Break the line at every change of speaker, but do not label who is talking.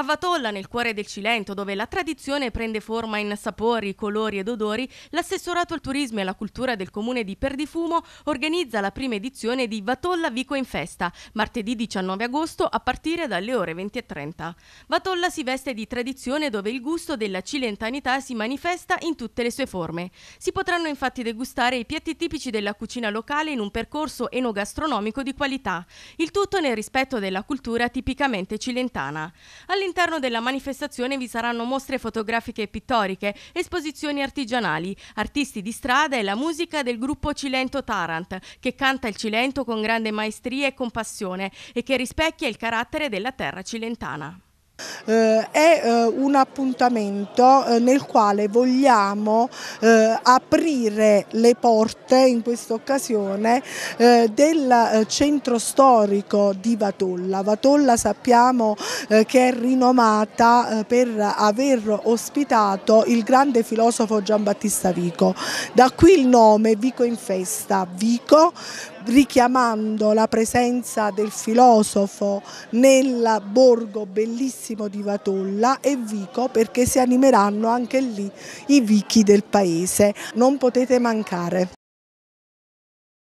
A Vatolla, nel cuore del Cilento, dove la tradizione prende forma in sapori, colori ed odori, l'assessorato al turismo e alla cultura del comune di Perdifumo organizza la prima edizione di Vatolla Vico in Festa, martedì 19 agosto a partire dalle ore 20.30. Vatolla si veste di tradizione dove il gusto della cilentanità si manifesta in tutte le sue forme. Si potranno infatti degustare i piatti tipici della cucina locale in un percorso enogastronomico di qualità, il tutto nel rispetto della cultura tipicamente cilentana. All'interno All'interno della manifestazione vi saranno mostre fotografiche e pittoriche, esposizioni artigianali, artisti di strada e la musica del gruppo Cilento Tarant, che canta il Cilento con grande maestria e compassione e che rispecchia il carattere della terra cilentana.
Eh, è eh, un appuntamento eh, nel quale vogliamo aprire le porte in questa occasione del centro storico di Vatolla. Vatolla sappiamo che è rinomata per aver ospitato il grande filosofo Giambattista Vico. Da qui il nome Vico in festa, Vico richiamando la presenza del filosofo nel borgo bellissimo di Vatolla e Vico perché si animeranno anche lì i vichi del paese. Non potete mancare.